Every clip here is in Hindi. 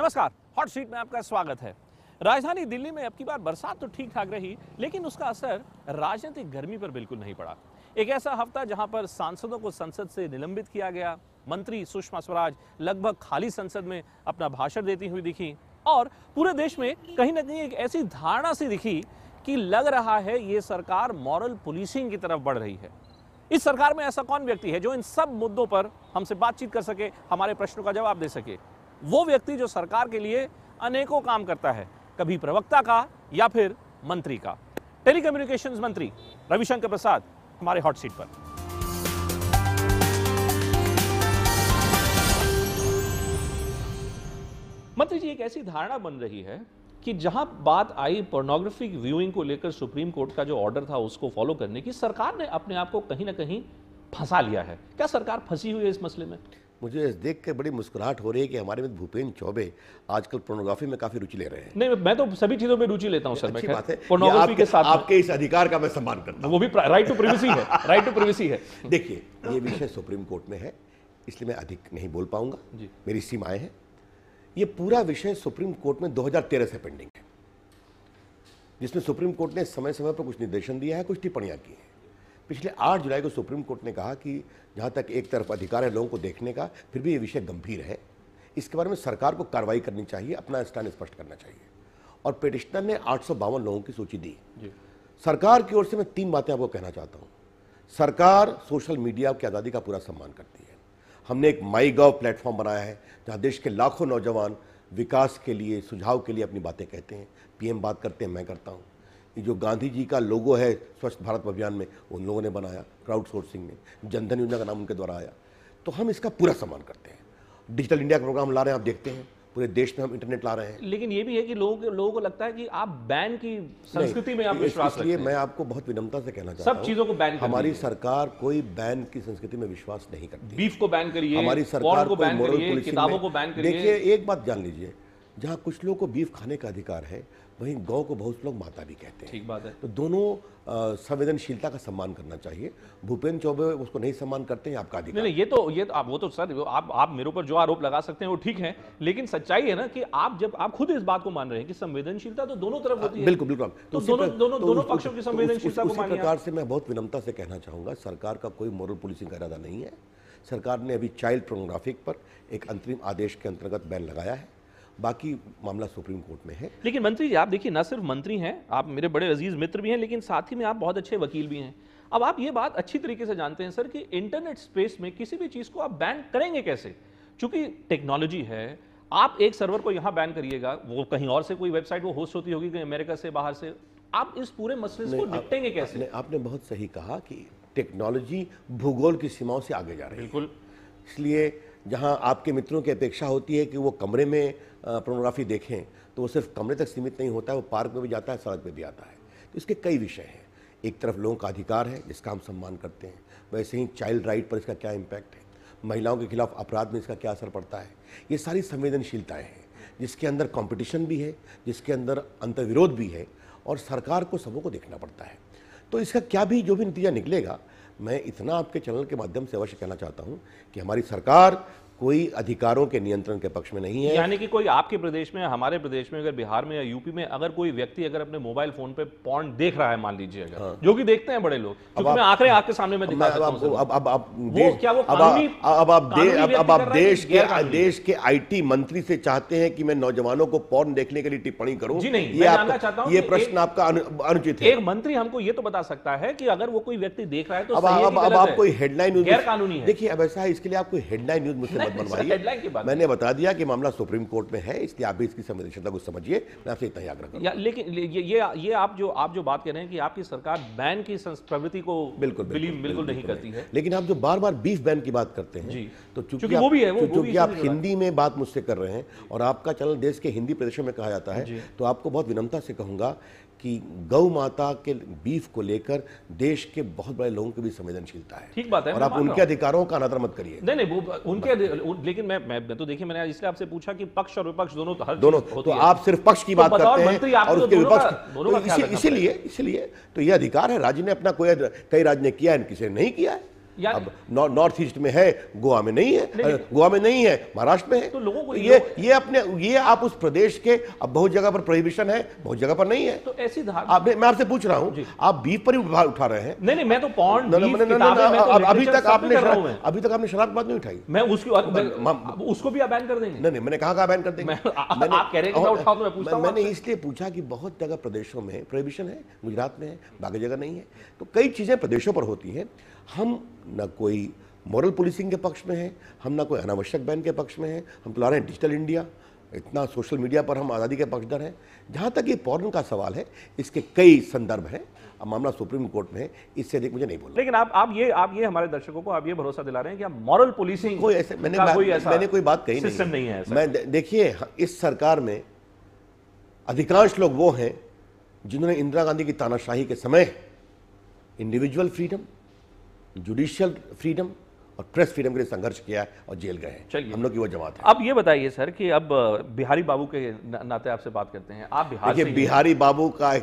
नमस्कार हॉट सीट में आपका स्वागत है राजधानी दिल्ली में अब की बार बरसात तो ठीक ठाक रही लेकिन उसका असर राजनीतिक गर्मी पर बिल्कुल नहीं पड़ा एक ऐसा हफ्ता जहां पर सांसदों को संसद से निलंबित किया गया मंत्री सुषमा स्वराज लगभग खाली संसद में अपना भाषण देती हुई दिखी और पूरे देश में कहीं ना कहीं एक ऐसी धारणा सी दिखी कि लग रहा है ये सरकार मॉरल पुलिसिंग की तरफ बढ़ रही है इस सरकार में ऐसा कौन व्यक्ति है जो इन सब मुद्दों पर हमसे बातचीत कर सके हमारे प्रश्नों का जवाब दे सके वो व्यक्ति जो सरकार के लिए अनेकों काम करता है कभी प्रवक्ता का या फिर मंत्री का टेलीकम्युनिकेशंस मंत्री रविशंकर प्रसाद हमारे हॉट सीट पर मंत्री जी एक ऐसी धारणा बन रही है कि जहां बात आई पोर्नोग्राफिक व्यूइंग को लेकर सुप्रीम कोर्ट का जो ऑर्डर था उसको फॉलो करने की सरकार ने अपने आप को कहीं ना कहीं फंसा लिया है क्या सरकार फंसी हुई है इस मसले में मुझे देख कर बड़ी मुस्कुराहट हो रही है कि हमारे में भूपेन चौबे आजकल पोर्नोग्राफी में काफी रुचि ले रहे हैं नहीं मैं तो सभी चीजों में रुचि लेता हूँ सर अच्छी बात है आपके, के साथ आपके इस अधिकार का मैं सम्मान करता हूँ वो भी राइट टू प्रिवेसी है राइट टू प्रिवेसी है देखिए ये विषय सुप्रीम कोर्ट में है इसलिए मैं अधिक नहीं बोल पाऊंगा मेरी सीमाएं हैं ये पूरा विषय सुप्रीम कोर्ट में 2013 से पेंडिंग है जिसमें सुप्रीम कोर्ट ने समय समय पर कुछ निर्देशन दिया है कुछ टिप्पणियां की हैं पिछले आठ जुलाई को सुप्रीम कोर्ट ने कहा कि जहाँ तक एक तरफ अधिकार है लोगों को देखने का फिर भी ये विषय गंभीर है इसके बारे में सरकार को कार्रवाई करनी चाहिए अपना स्टैंड स्पष्ट करना चाहिए और पिटिशनर ने आठ लोगों की सूची दी सरकार की ओर से मैं तीन बातें आपको कहना चाहता हूँ सरकार सोशल मीडिया की आज़ादी का पूरा सम्मान करती है हमने एक माई गव प्लेटफॉर्म बनाया है जहाँ देश के लाखों नौजवान विकास के लिए सुझाव के लिए अपनी बातें कहते हैं पीएम बात करते हैं मैं करता हूँ जो गांधी जी का लोगो है स्वच्छ भारत अभियान में उन लोगों ने बनाया क्राउड सोर्सिंग ने जनधन योजना का नाम उनके द्वारा आया तो हम इसका पूरा सम्मान करते हैं डिजिटल इंडिया का प्रोग्राम ला रहे हैं आप देखते हैं पूरे देश में हम इंटरनेट ला रहे हैं लेकिन ये भी है कि लोगों लोगों को लगता है कि आप बैन की संस्कृति में आप विश्वास हैं मैं आपको बहुत विनम्रता से कहना चाहता सब चीजों को बैन हमारी सरकार कोई बैन की संस्कृति में विश्वास नहीं करती बीफ को बैन करिए हमारी सरकार को बैन करिए किताबों को बैन करिए देखिए एक बात जान लीजिए जहाँ कुछ लोगों को बीफ खाने का अधिकार है वहीं गौ को बहुत लोग माता भी कहते हैं ठीक बात है तो दोनों संवेदनशीलता का सम्मान करना चाहिए भूपेंद्र चौबे उसको नहीं सम्मान करते हैं आपका नहीं, नहीं ये तो ये तो आप वो तो सर आप आप मेरे ऊपर जो आरोप लगा सकते हैं वो ठीक है लेकिन सच्चाई है ना कि आप जब आप खुद इस बात को मान रहे हैं कि संवेदनशीलता तो दोनों तरफ होती है बिल्कुल बिल्कुल तो, तो दोनों दोनों पक्षों की संवेदनशीलता को प्रकार से मैं बहुत विनम्रता से कहना चाहूंगा सरकार का कोई मॉरल पुलिसिंग का इरादा नहीं है सरकार ने अभी चाइल्ड प्रोग्राफिक पर एक अंतरिम आदेश के अंतर्गत बैन लगाया है बाकी मामला सुप्रीम कोर्ट में है लेकिन मंत्री जी आप देखिए ना सिर्फ मंत्री हैं आप मेरे बड़े अजीज मित्र भी हैं लेकिन साथ ही में आप बहुत अच्छे वकील भी हैं अब आप ये बात अच्छी तरीके से जानते हैं सर कि इंटरनेट स्पेस में किसी भी चीज़ को आप बैन करेंगे कैसे चूंकि टेक्नोलॉजी है आप एक सर्वर को यहाँ बैन करिएगा वो कहीं और से कोई वेबसाइट वो होस्ट होती होगी कहीं अमेरिका से बाहर से आप इस पूरे मसले को निपटेंगे कैसे आपने, आपने बहुत सही कहा कि टेक्नोलॉजी भूगोल की सीमाओं से आगे जा रही है बिल्कुल इसलिए जहाँ आपके मित्रों की अपेक्षा होती है कि वो कमरे में प्रोनोग्राफी देखें तो वो सिर्फ कमरे तक सीमित नहीं होता है वो पार्क में भी जाता है सड़क पर भी आता है तो इसके कई विषय हैं एक तरफ लोगों का अधिकार है जिसका हम सम्मान करते हैं वैसे ही चाइल्ड राइट पर इसका क्या इम्पैक्ट है महिलाओं के खिलाफ अपराध में इसका क्या असर पड़ता है ये सारी संवेदनशीलताएँ हैं जिसके अंदर कंपटीशन भी है जिसके अंदर अंतर्विरोध भी है और सरकार को सबों को देखना पड़ता है तो इसका क्या भी जो भी नतीजा निकलेगा मैं इतना आपके चैनल के माध्यम से अवश्य कहना चाहता हूँ कि हमारी सरकार कोई अधिकारों के नियंत्रण के पक्ष में नहीं है यानी कि कोई आपके प्रदेश में हमारे प्रदेश में अगर बिहार में या यूपी में अगर कोई व्यक्ति अगर अपने मोबाइल फोन पे पॉन देख रहा है मान लीजिए अगर हाँ। जो कि देखते हैं बड़े लोग क्योंकि आंकड़े आपके सामने में दिखा अब अब आप अब आप देश के देश के मंत्री से चाहते हैं कि मैं नौजवानों को पॉन देखने के लिए टिप्पणी करूँ जी नहीं ये चाहता ये प्रश्न आपका अनुचित है एक मंत्री हमको ये तो बता सकता है की अगर वो कोई व्यक्ति देख रहा है तो अब आप कोई हेडलाइन न्यूज देखिए अब ऐसा है इसके लिए आप कोई हेडलाइन न्यूज मुझसे मत अच्छा, बनवाइए मैंने बता दिया कि मामला सुप्रीम कोर्ट में है इसलिए आप भी इसकी संवेदनशीलता को समझिए मैं आपसे इतना याद रखूँ लेकिन ये ये आप जो आप जो बात कह रहे हैं कि आपकी सरकार बैन की प्रवृत्ति को बिल्कुल बिल्कुल नहीं करती है लेकिन आप जो बार बार बीफ बैन की बात करते हैं तो चूंकि वो भी है चूंकि आप हिंदी में बात मुझसे कर रहे हैं और आपका चैनल देश के हिंदी प्रदेशों में कहा जाता है तो आपको बहुत विनम्रता से कहूँगा कि गौ माता के बीफ को लेकर देश के बहुत बड़े लोगों की भी संवेदनशीलता है ठीक बात है और आप उनके अधिकारों का अनादर मत करिए नहीं नहीं वो उनके लेकिन मैं मैं तो देखिए मैंने इसलिए आपसे पूछा कि पक्ष और विपक्ष दोनों तो हर दोनों तो आप सिर्फ पक्ष की तो बात करते हैं और तो उसके विपक्ष इसीलिए इसीलिए तो यह अधिकार है राज्य ने अपना कोई कई राज्य ने किया है किसी ने नहीं किया है अब नॉर्थ ईस्ट में है गोवा में नहीं है गोवा में नहीं है महाराष्ट्र में है तो लोगों को ये ये अपने ये आप उस प्रदेश के अब बहुत जगह पर प्रोहिबिशन है बहुत जगह पर नहीं है तो ऐसी आप, मैं आपसे पूछ रहा हूँ आप बीफ पर ही उठा रहे हैं नहीं नहीं मैं तो पॉन्ड तो अभी तक आपने अभी तक आपने शराब बात नहीं उठाई मैं उसकी उसको भी आप बैन कर देंगे नहीं नहीं मैंने कहा बैन कर देंगे मैंने तो इसलिए पूछा कि बहुत जगह प्रदेशों में प्रोहिबिशन है गुजरात में है बाकी जगह नहीं है तो कई चीजें प्रदेशों पर होती हैं हम ना कोई मॉरल पुलिसिंग के पक्ष में हैं हम ना कोई अनावश्यक बैन के पक्ष में हैं हम तो ला रहे हैं डिजिटल इंडिया इतना सोशल मीडिया पर हम आज़ादी के पक्षधर हैं जहाँ तक ये पॉर्न का सवाल है इसके कई संदर्भ हैं अब मामला सुप्रीम कोर्ट में है इससे अधिक मुझे नहीं बोला लेकिन आप आप ये आप ये हमारे दर्शकों को आप ये भरोसा दिला रहे हैं कि आप मॉरल पुलिसिंग कोई ऐसे मैंने कोई ऐसा मैंने कोई बात कही सिस्टम नहीं, है मैं देखिए इस सरकार में अधिकांश लोग वो हैं जिन्होंने इंदिरा गांधी की तानाशाही के समय इंडिविजुअल फ्रीडम जुडिशियल फ्रीडम और प्रेस फ्रीडम के लिए संघर्ष किया है और जेल गए चलिए हम लोग की वो जमात है अब ये बताइए सर कि अब बिहारी बाबू के नाते आपसे बात करते हैं आप बिहार देखिए बिहारी बाबू का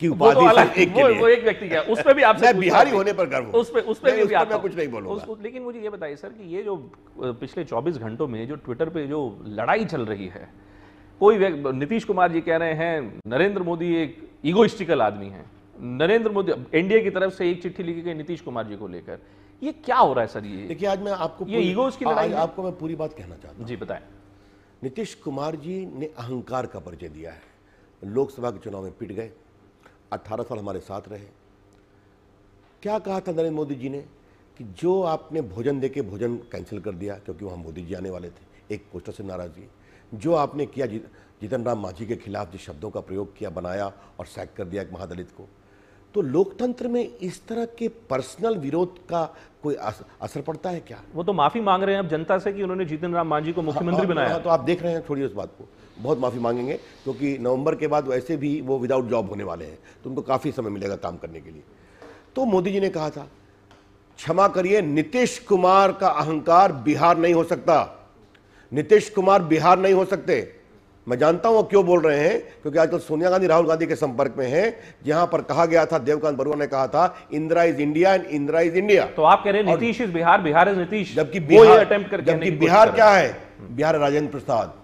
की तो उपाधि एक वो, वो एक व्यक्ति क्या उस पर भी आपसे बिहारी होने पर गर्व उस पर उस पर भी, भी मैं कुछ नहीं बोलूंगा लेकिन मुझे ये बताइए सर कि ये जो पिछले 24 घंटों में जो ट्विटर पे जो लड़ाई चल रही है कोई नीतीश कुमार जी कह रहे हैं नरेंद्र मोदी एक इगोइस्टिकल आदमी है नरेंद्र मोदी एनडीए की तरफ से एक चिट्ठी लिखी गई नीतीश कुमार जी को लेकर ये क्या हो रहा है सर ये देखिए आज मैं आपको ये ईगोज की लड़ाई आपको मैं पूरी बात कहना चाहता हूँ जी बताए नीतीश कुमार जी ने अहंकार का परिचय दिया है लोकसभा के चुनाव में पिट गए अट्ठारह साल हमारे साथ रहे क्या कहा था नरेंद्र मोदी जी ने कि जो आपने भोजन दे के भोजन कैंसिल कर दिया क्योंकि वहाँ मोदी जी आने वाले थे एक पोस्टर से नाराजगी जो आपने किया जितन जीतन राम मांझी के खिलाफ जिस शब्दों का प्रयोग किया बनाया और सैक कर दिया एक महादलित को तो लोकतंत्र में इस तरह के पर्सनल विरोध का कोई असर पड़ता है क्या वो तो माफी मांग रहे हैं अब जनता से कि उन्होंने जीतन राम मांझी को मुख्यमंत्री हाँ, हाँ, बनाया हाँ, तो आप देख रहे हैं थोड़ी उस बात को बहुत माफी मांगेंगे क्योंकि तो नवंबर के बाद वैसे भी वो विदाउट जॉब होने वाले हैं तो उनको काफी समय मिलेगा काम करने के लिए तो मोदी जी ने कहा था क्षमा करिए नीतीश कुमार का अहंकार बिहार नहीं हो सकता नीतीश कुमार बिहार नहीं हो सकते मैं जानता हूं वो क्यों बोल रहे हैं क्योंकि आजकल सोनिया गांधी राहुल गांधी के संपर्क में हैं जहां पर कहा गया था देवकांत बरुआ ने कहा था Indira is India and Indira is India तो आप कह रहे हैं नीतीश इज बिहार बिहार इज नीतीश जबकि बिहार क्या है बिहार राजेंद्र प्रसाद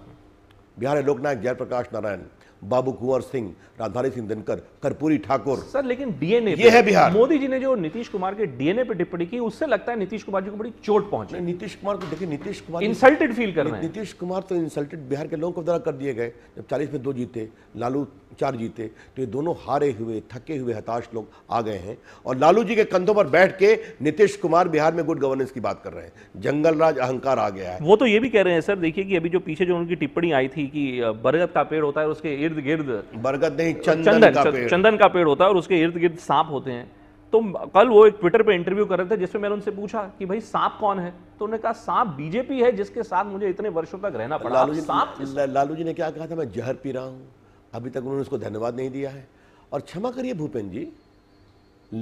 बिहार लोकनायक जयप्रकाश नारायण बाबू कुंवर सिंह राधारी सिंह दिनकर कर्पूरी ठाकुर सर लेकिन डीएनए ये है बिहार मोदी जी ने जो नीतीश कुमार के डीएनए पे टिप्पणी की उससे लगता है नीतीश कुमार जी को बड़ी चोट पहुंची नीतीश कुमार को देखिए नीतीश कुमार इंसल्टेड फील कर रहे हैं नीतीश कुमार तो इंसल्टेड बिहार के लोगों को द्वारा कर दिए गए जब चालीस में दो जीते लालू चार जीते तो ये दोनों हारे हुए थके हुए हताश लोग आ गए हैं और लालू जी के कंधों पर बैठ के नीतीश कुमार बिहार में गुड गवर्नेंस की बात कर रहे हैं जंगल राज अहंकार आ गया है वो तो ये भी कह रहे हैं सर देखिए कि अभी जो पीछे जो उनकी टिप्पणी आई थी कि बरगद का पेड़ होता है उसके इर्द इर्द गिर्द बरगद नहीं चंदन, चंदन का पेड़ चंदन का पेड़ होता है और उसके इर्द गिर्द सांप होते हैं तो कल वो एक ट्विटर पे इंटरव्यू कर रहे थे जिसमें मैंने उनसे पूछा कि भाई सांप कौन है तो उन्होंने कहा सांप बीजेपी है जिसके साथ मुझे इतने वर्षों तक रहना पड़ा सांप लालू जी ने क्या कहा था मैं जहर पी रहा हूँ अभी तक उन्होंने उसको धन्यवाद नहीं दिया है और क्षमा करिए भूपेन्द्र जी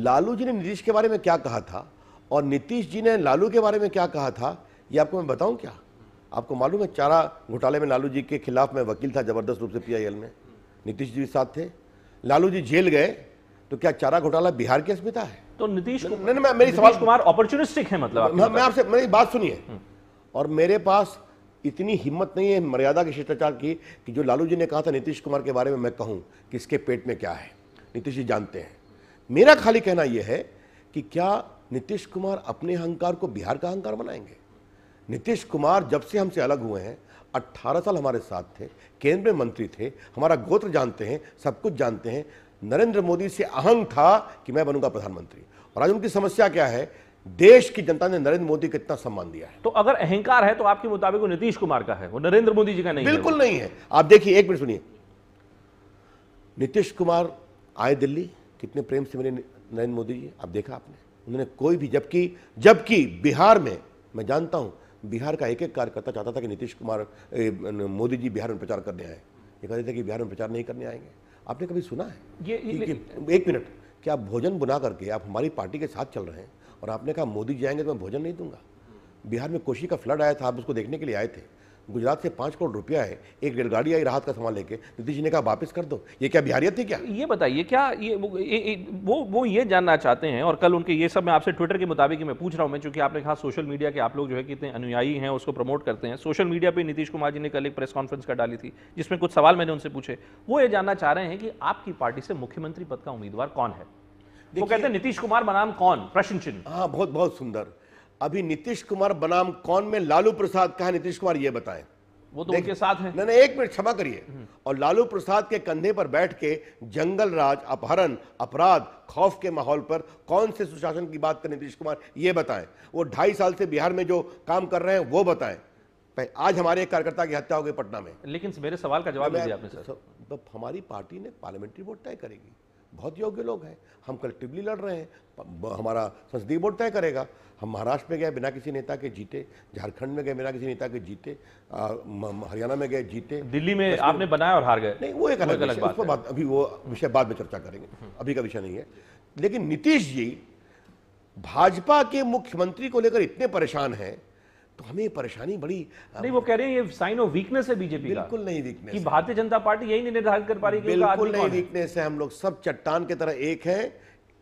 लालू जी ने नीतीश के बारे में क्या कहा था और नीतीश जी ने लालू के बारे में क्या कहा था ये आपको मैं बताऊं क्या आपको मालूम है चारा घोटाले में लालू जी के खिलाफ मैं वकील था जबरदस्त रूप से पीआईएल में नीतीश जी साथ थे लालू जी जेल गए तो क्या चारा घोटाला बिहार की अस्मिता है तो नीतीश नहीं मैं मेरी सवाल कुमार अपॉर्चुनिस्टिक है मतलब मैं आपसे मेरी बात सुनिए हम्म। और मेरे पास इतनी हिम्मत नहीं है मर्यादा के शिष्टाचार की कि जो लालू जी ने कहा था नीतीश कुमार के बारे में मैं कहूँ कि इसके पेट में क्या है नीतीश जी जानते हैं मेरा खाली कहना यह है कि क्या नीतीश कुमार अपने अहंकार को बिहार का अहंकार बनाएंगे नीतीश कुमार जब से हमसे अलग हुए हैं 18 साल हमारे साथ थे केंद्र में मंत्री थे हमारा गोत्र जानते हैं सब कुछ जानते हैं नरेंद्र मोदी से अहंग था कि मैं बनूंगा प्रधानमंत्री और आज उनकी समस्या क्या है देश की जनता ने नरेंद्र मोदी को इतना सम्मान दिया है तो अगर अहंकार है तो आपके मुताबिक वो नीतीश कुमार का है वो नरेंद्र मोदी जी का नहीं बिल्कुल नहीं है आप देखिए एक मिनट सुनिए नीतीश कुमार आए दिल्ली कितने प्रेम से मिले नरेंद्र मोदी जी आप देखा आपने उन्होंने कोई भी जबकि जबकि बिहार में मैं जानता हूं बिहार का एक एक कार्यकर्ता चाहता था कि नीतीश कुमार मोदी जी बिहार में प्रचार करने आए ये कहते थे कि बिहार में प्रचार नहीं करने आएंगे आपने कभी सुना है ये, ये कि, एक मिनट क्या आप भोजन बुना करके आप हमारी पार्टी के साथ चल रहे हैं और आपने कहा मोदी जी आएंगे तो मैं भोजन नहीं दूंगा बिहार में कोशी का फ्लड आया था आप उसको देखने के लिए आए थे गुजरात से पाँच करोड़ रुपया है एक रेलगाड़ी आई राहत का सामान लेके नीतीश जी ने कहा वापस कर दो ये क्या बिहारियत थी क्या ये बताइए क्या ये वो, ये वो वो ये जानना चाहते हैं और कल उनके ये सब मैं आपसे ट्विटर के मुताबिक मैं पूछ रहा हूँ मैं चूँकि आपने कहा सोशल मीडिया के आप लोग जो है कितने अनुयायी हैं उसको प्रमोट करते हैं सोशल मीडिया पर नीतीश कुमार जी ने कल एक प्रेस कॉन्फ्रेंस कर डाली थी जिसमें कुछ सवाल मैंने उनसे पूछे वो ये जानना चाह रहे हैं कि आपकी पार्टी से मुख्यमंत्री पद का उम्मीदवार कौन है वो कहते हैं नीतीश कुमार बनाम कौन प्रश्न चिन्ह हाँ बहुत बहुत सुंदर अभी नीतीश कुमार बनाम कौन में लालू प्रसाद का है नीतीश कुमार ये बताएं वो तो उनके साथ हैं नहीं एक मिनट क्षमा करिए हम्म। और लालू प्रसाद के कंधे पर बैठ के जंगल राज अपहरण अपराध खौफ के माहौल पर कौन से सुशासन की बात करें नीतीश कुमार ये बताएं वो ढाई साल से बिहार में जो काम कर रहे हैं वो बताएं आज हमारे एक कार्यकर्ता की हत्या हो गई पटना में लेकिन मेरे सवाल का जवाब तो दीजिए आपने सर तो, तो हमारी पार्टी ने पार्लियामेंट्री वोट तय करेगी बहुत योग्य लोग हैं हम कलेक्टिवली लड़ रहे हैं हमारा संसदीय बोर्ड तय करेगा हम महाराष्ट्र में गए बिना किसी नेता के जीते झारखंड में गए बिना किसी नेता के जीते हरियाणा में गए जीते दिल्ली में आपने बनाया और हार गए नहीं वो एक अलग अलग बात बात अभी वो विषय बाद में चर्चा करेंगे हम्म। अभी का विषय नहीं है लेकिन नीतीश जी भाजपा के मुख्यमंत्री को लेकर इतने परेशान हैं तो हमें परेशानी बड़ी नहीं वो कह रहे हैं ये साइन ऑफ वीकनेस है बीजेपी बिल्कुल नहीं वीकनेस भारतीय जनता पार्टी यही नहीं निर्धारित कर पा रही बिल्कुल नहीं वीकनेस है हम लोग सब चट्टान की तरह एक है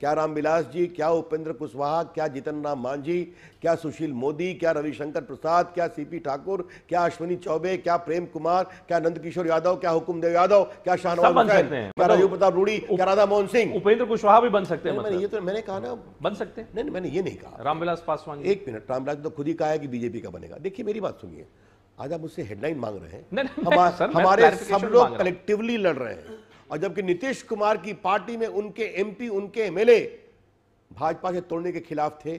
क्या रामविलास जी क्या उपेंद्र कुशवाहा क्या जितन राम मांझी क्या सुशील मोदी क्या रविशंकर प्रसाद क्या सीपी ठाकुर क्या अश्विनी चौबे क्या प्रेम कुमार क्या नंदकिशोर यादव क्या देव यादव क्या शाहनवाज क्या मतलब राजीव प्रताप रूढ़ी क्या राधा मोहन सिंह उपेंद्र कुशवाहा भी बन सकते हैं मतलब। ये तो मैंने कहा ना बन सकते हैं नहीं मैंने ये नहीं कहा रामविलास पासवान एक मिनट रामविलास तो खुद ही कहा है कि बीजेपी का बनेगा देखिए मेरी बात सुनिए आज आप मुझसे हेडलाइन मांग रहे हैं हमारे सब लोग कलेक्टिवली लड़ रहे हैं और जबकि नीतीश कुमार की पार्टी में उनके एमपी उनके एमएलए भाजपा के तोड़ने के खिलाफ थे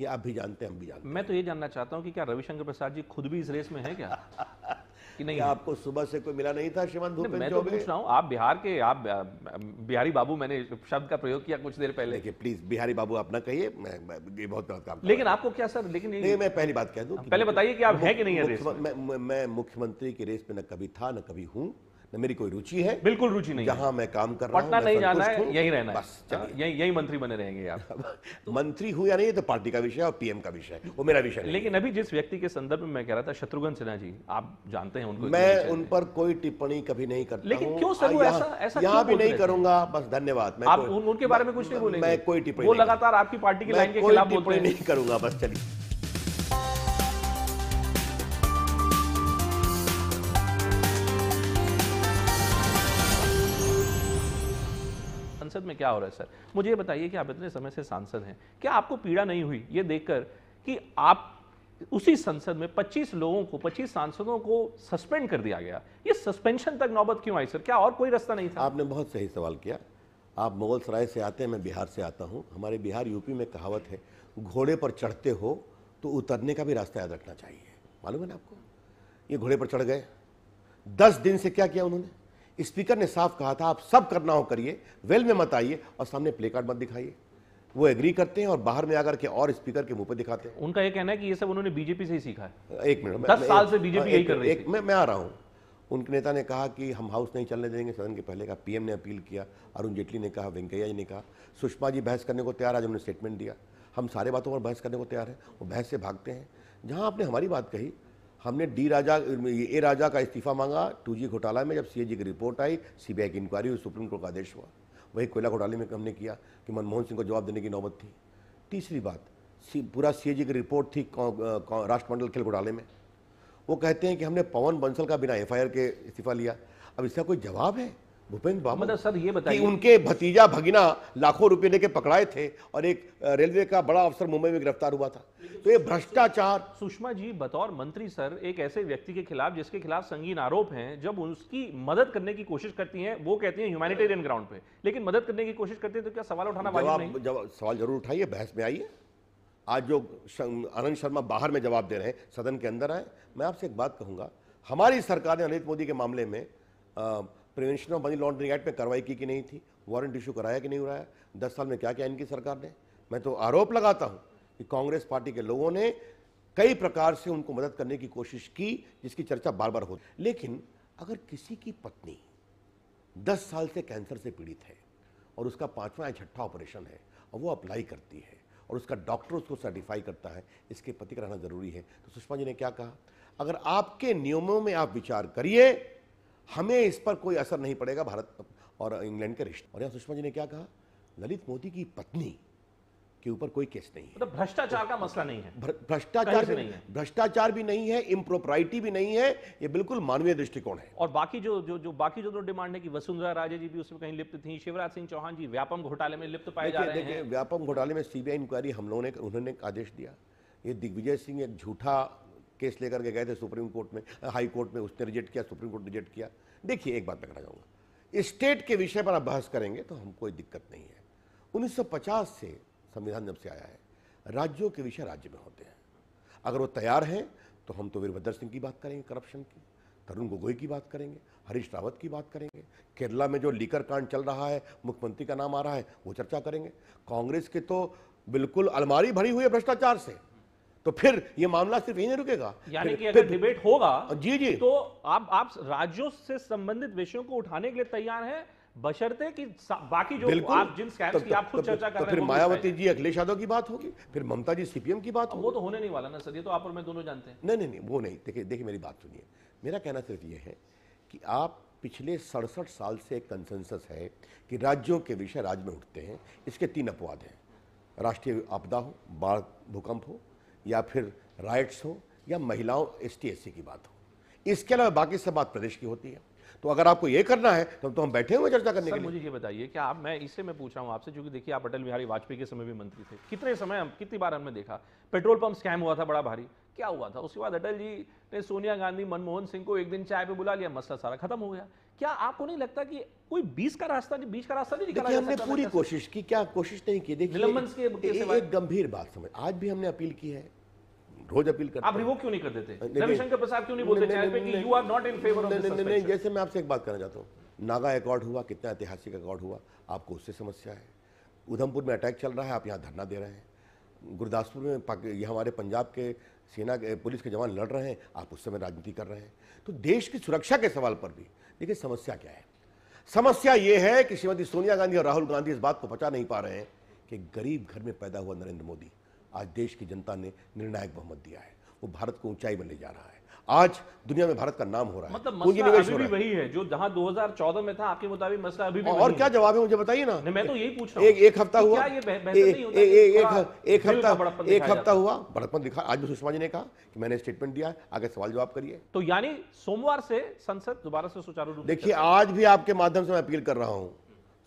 ये आप भी जानते हैं हम भी जानते मैं तो ये जानना चाहता हूँ कि क्या रविशंकर प्रसाद जी खुद भी इस रेस में है क्या कि नहीं आपको सुबह से कोई मिला नहीं था श्रीमान धूप मैं तो पूछ रहा हूं आप बिहार के आप बिहारी बाबू मैंने शब्द का प्रयोग किया कुछ देर पहले कि प्लीज बिहारी बाबू आप ना कहिए मैं, मैं ये बहुत गलत काम लेकिन आपको क्या सर लेकिन नहीं मैं पहली बात कह दूँ पहले बताइए कि आप है कि नहीं है मैं मुख्यमंत्री की रेस में न कभी था न कभी हूँ न तो मेरी कोई रुचि है बिल्कुल रुचि नहीं जहां मैं काम कर रहा हूं पटना नहीं जाना है यही रहना बस यही हाँ, यही मंत्री बने रहेंगे आप मंत्री हूं या नहीं तो पार्टी का विषय और पीएम का विषय वो मेरा विषय लेकिन अभी जिस व्यक्ति के संदर्भ में मैं कह रहा था शत्रुघ्न सिन्हा जी आप जानते हैं उनको मैं उन पर कोई टिप्पणी कभी नहीं करता लेकिन क्यों हाँ, सर ऐसा ऐसा यहाँ भी नहीं करूंगा बस धन्यवाद मैं उनके बारे में कुछ नहीं बोलेंगे मैं कोई टिप्पणी वो लगातार आपकी पार्टी की लाइन के खिलाफ टिप्पणी नहीं करूंगा बस चलिए में क्या हो रहा है सर मुझे ये बताइए कि आप इतने समय से सांसद हैं क्या आपको पीड़ा नहीं हुई ये देखकर कि आप उसी संसद में 25 लोगों को 25 सांसदों को सस्पेंड कर दिया गया ये सस्पेंशन तक नौबत क्यों आई सर क्या और कोई रास्ता नहीं था आपने बहुत सही सवाल किया आप मुगल सराय से आते हैं मैं बिहार से आता हूँ हमारे बिहार यूपी में कहावत है घोड़े पर चढ़ते हो तो उतरने का भी रास्ता याद रखना चाहिए मालूम है ना आपको ये घोड़े पर चढ़ गए दस दिन से क्या किया उन्होंने स्पीकर ने साफ कहा था आप सब करना हो करिए वेल में मत आइए और सामने प्ले कार्ड मत दिखाइए वो एग्री करते हैं और बाहर में आकर के और स्पीकर के मुंह पे दिखाते हैं उनका ये कहना है कि ये सब उन्होंने बीजेपी से ही सीखा है एक मिनट दस साल से बीजेपी हाँ, यही कर रही है मैं मैं आ रहा हूँ उनके नेता ने कहा कि हम हाउस नहीं चलने देंगे सदन के पहले का पीएम ने अपील किया अरुण जेटली ने कहा वेंकैया जी ने कहा सुषमा जी बहस करने को तैयार आज हमने स्टेटमेंट दिया हम सारे बातों पर बहस करने को तैयार हैं वो बहस से भागते हैं जहाँ आपने हमारी बात कही हमने डी राजा ए राजा का इस्तीफा मांगा टू जी घोटाला में जब जी की रिपोर्ट आई सीबीआई की इंक्वायरी हुई सुप्रीम कोर्ट का आदेश हुआ वही कोयला घोटाले में हमने किया कि मनमोहन सिंह को जवाब देने की नौबत थी तीसरी बात सी पूरा जी की रिपोर्ट थी राष्ट्रमंडल खेल घोटाले में वो कहते हैं कि हमने पवन बंसल का बिना एफ के इस्तीफा लिया अब इसका कोई जवाब है भूपेंद्र बाबू मतलब सर ये बताइए उनके भतीजा भगिना लाखों रुपए लेके पकड़ाए थे और एक रेलवे का बड़ा अफसर मुंबई में गिरफ्तार हुआ था तो ये भ्रष्टाचार सुषमा जी बतौर मंत्री सर एक ऐसे व्यक्ति के खिलाफ जिसके खिलाफ संगीन आरोप हैं जब उसकी मदद करने की कोशिश करती हैं वो कहती हैं ह्यूमैनिटेरियन ग्राउंड पे लेकिन मदद करने की कोशिश करती है तो क्या सवाल उठाना जवाब सवाल जरूर उठाइए बहस में आइए आज जो आनंद शर्मा बाहर में जवाब दे रहे हैं सदन के अंदर आए मैं आपसे एक बात कहूंगा हमारी सरकार ने नरेंद्र मोदी के मामले में prevention of money laundering act पे कार्रवाई की कि नहीं थी वारंट इशू कराया कि नहीं कराया दस साल में क्या क्या इनकी सरकार ने मैं तो आरोप लगाता हूँ कि कांग्रेस पार्टी के लोगों ने कई प्रकार से उनको मदद करने की कोशिश की जिसकी चर्चा बार बार हो लेकिन अगर किसी की पत्नी दस साल से कैंसर से पीड़ित है और उसका पाँचवा या छठा ऑपरेशन है और वो अप्लाई करती है और उसका डॉक्टर उसको सर्टिफाई करता है इसके पति कराना जरूरी है तो सुषमा जी ने क्या कहा अगर आपके नियमों में आप विचार करिए हमें इस पर कोई असर नहीं पड़ेगा भारत और इंग्लैंड के रिश्ते और यहाँ सुषमा जी ने क्या कहा ललित मोदी की पत्नी के ऊपर कोई केस नहीं है मतलब तो भ्रष्टाचार का मसला नहीं है भ्रष्टाचार भी नहीं है भ्रष्टाचार भी नहीं है इम्प्रोप्राइटी भी नहीं है ये बिल्कुल मानवीय दृष्टिकोण है और बाकी जो जो जो बाकी जो दो डिमांड है कि वसुंधरा राजे जी भी उसमें कहीं लिप्त थी शिवराज सिंह चौहान जी व्यापम घोटाले में लिप्त पाए जा रहे हैं व्यापम घोटाले में सीबीआई इंक्वायरी हम लोगों ने उन्होंने आदेश दिया ये दिग्विजय सिंह एक झूठा केस लेकर के गए थे सुप्रीम कोर्ट में हाई कोर्ट में उसने रिजेक्ट किया सुप्रीम कोर्ट रिजेक्ट किया देखिए एक बात मैं कहना चाहूँगा स्टेट के विषय पर आप बहस करेंगे तो हम कोई दिक्कत नहीं है 1950 से संविधान जब से आया है राज्यों के विषय राज्य में होते हैं अगर वो तैयार हैं तो हम तो वीरभद्र सिंह की बात करेंगे करप्शन की तरुण गोगोई की बात करेंगे हरीश रावत की बात करेंगे केरला में जो लीकर कांड चल रहा है मुख्यमंत्री का नाम आ रहा है वो चर्चा करेंगे कांग्रेस के तो बिल्कुल अलमारी भरी हुई है भ्रष्टाचार से तो फिर ये मामला सिर्फ यही नहीं रुकेगा यानी कि अगर डिबेट होगा जी जी तो आप आप राज्यों से संबंधित विषयों को उठाने के लिए तैयार हैं बशर्ते कि बाकी जो आप जिन स्कैम्स तो, की आप खुद तो, चर्चा कर रहे हैं फिर मायावती जी अखिलेश यादव की बात होगी फिर ममता जी सीपीएम की बात होगी वो तो होने नहीं वाला ना सर ये तो आप और मैं दोनों जानते हैं नहीं नहीं नहीं वो नहीं देखिए देखिए मेरी बात सुनिए मेरा कहना सिर्फ ये है कि आप पिछले सड़सठ साल से एक कंसेंसस है कि राज्यों के विषय राज्य में उठते हैं इसके तीन अपवाद हैं राष्ट्रीय आपदा हो बाढ़ भूकंप हो या फिर राइट्स हो या महिलाओं एस टी की बात हो इसके अलावा बाकी सब बात प्रदेश की होती है तो अगर आपको ये करना है तो, तो हम बैठे हुए चर्चा करने सर, के लिए मुझे ये बताइए कि आप मैं इससे मैं पूछ रहा हूँ आपसे क्योंकि देखिए आप अटल बिहारी वाजपेयी के समय भी मंत्री थे कितने समय हम कितनी बार हमने देखा पेट्रोल पंप स्कैम हुआ था बड़ा भारी क्या हुआ था उसके बाद अटल जी ने सोनिया गांधी मनमोहन सिंह को एक दिन चाय पे बुला लिया मसला सारा खत्म हो गया क्या आपको नहीं लगता कि कोई बीस का रास्ता नहीं बीच का रास्ता नहीं निकला हमने पूरी कोशिश की क्या कोशिश नहीं की देखिए एक गंभीर बात समझ आज भी हमने अपील की है रोज अपील करते आप रिवोक क्यों नहीं कर देते रविशंकर प्रसाद क्यों नहीं बोलते चैनल पे कि you are not in favour of नहीं नहीं जैसे मैं आपसे एक बात करना चाहता हूँ नागा अकॉर्ड हुआ कितना ऐतिहासिक अकॉर्ड हुआ आपको उससे समस्या है उधमपुर में अटैक चल रहा है आप यहाँ धरना दे रहे हैं गुरदासपुर में ये हमारे पंजाब के सेना के पुलिस के जवान लड़ रहे हैं आप उस समय राजनीति कर रहे हैं तो देश की सुरक्षा के सवाल पर भी देखिए समस्या क्या है समस्या ये है कि श्रीमती सोनिया गांधी और राहुल गांधी इस बात को बचा नहीं पा रहे हैं कि गरीब घर में पैदा हुआ नरेंद्र मोदी आज देश की जनता ने निर्णायक बहुमत दिया है वो भारत को ऊंचाई में ले जा रहा है आज दुनिया में भारत का नाम हो रहा है मतलब मसला निवेश अभी भी वही है जो जहां 2014 में था आपके मुताबिक मसला अभी भी और क्या जवाब है मुझे बताइए ना मैं तो यही पूछ रहा हूं एक हफ्ता हुआ एक हफ्ता तो एक हफ्ता हुआ बड़पन दिखा आज सुषमा जी ने कहा कि मैंने स्टेटमेंट दिया आगे सवाल जवाब करिए तो यानी सोमवार से संसद दोबारा से सुचारू रूप देखिए आज भी आपके माध्यम से मैं अपील कर रहा हूं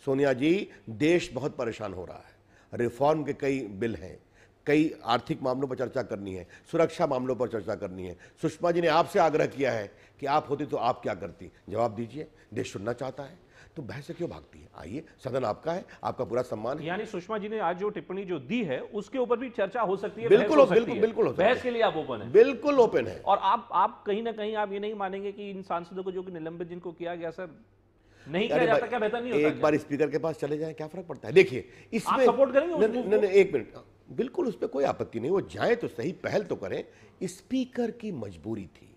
सोनिया जी देश बहुत परेशान हो रहा है रिफॉर्म के कई बिल हैं कई आर्थिक मामलों पर चर्चा करनी है सुरक्षा मामलों पर चर्चा करनी है सुषमा जी ने आपसे आग्रह किया है कि आप होती तो आप क्या करती जवाब दीजिए देश सुनना चाहता है तो बहस क्यों भागती है आइए सदन आपका है आपका पूरा सम्मान है यानी सुषमा जी ने आज जो टिप्पणी जो दी है उसके ऊपर भी चर्चा हो सकती है बिल्कुल बिल्कुल बिल्कुल बहस के लिए आप ओपन है बिल्कुल ओपन है और आप आप कहीं ना कहीं आप ये नहीं मानेंगे कि इन सांसदों को जो कि निलंबित जिनको किया गया सर नहीं किया जाता क्या बेहतर नहीं होता एक बार स्पीकर के पास चले जाए क्या फर्क पड़ता है देखिए इसमें सपोर्ट करेंगे एक मिनट बिल्कुल उस पर कोई आपत्ति नहीं वो जाए तो सही पहल तो करें स्पीकर की मजबूरी थी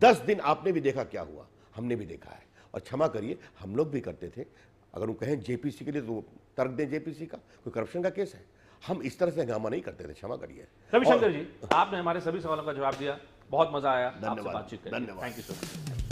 दस दिन आपने भी देखा क्या हुआ हमने भी देखा है और क्षमा करिए हम लोग भी करते थे अगर वो कहें जेपीसी के लिए तो तर्क दें जेपीसी का कोई करप्शन का केस है हम इस तरह से हंगामा नहीं करते थे क्षमा करिए रविशंकर जी आपने हमारे सभी सवालों का जवाब दिया बहुत मजा आया धन्यवाद थैंक यू सो मच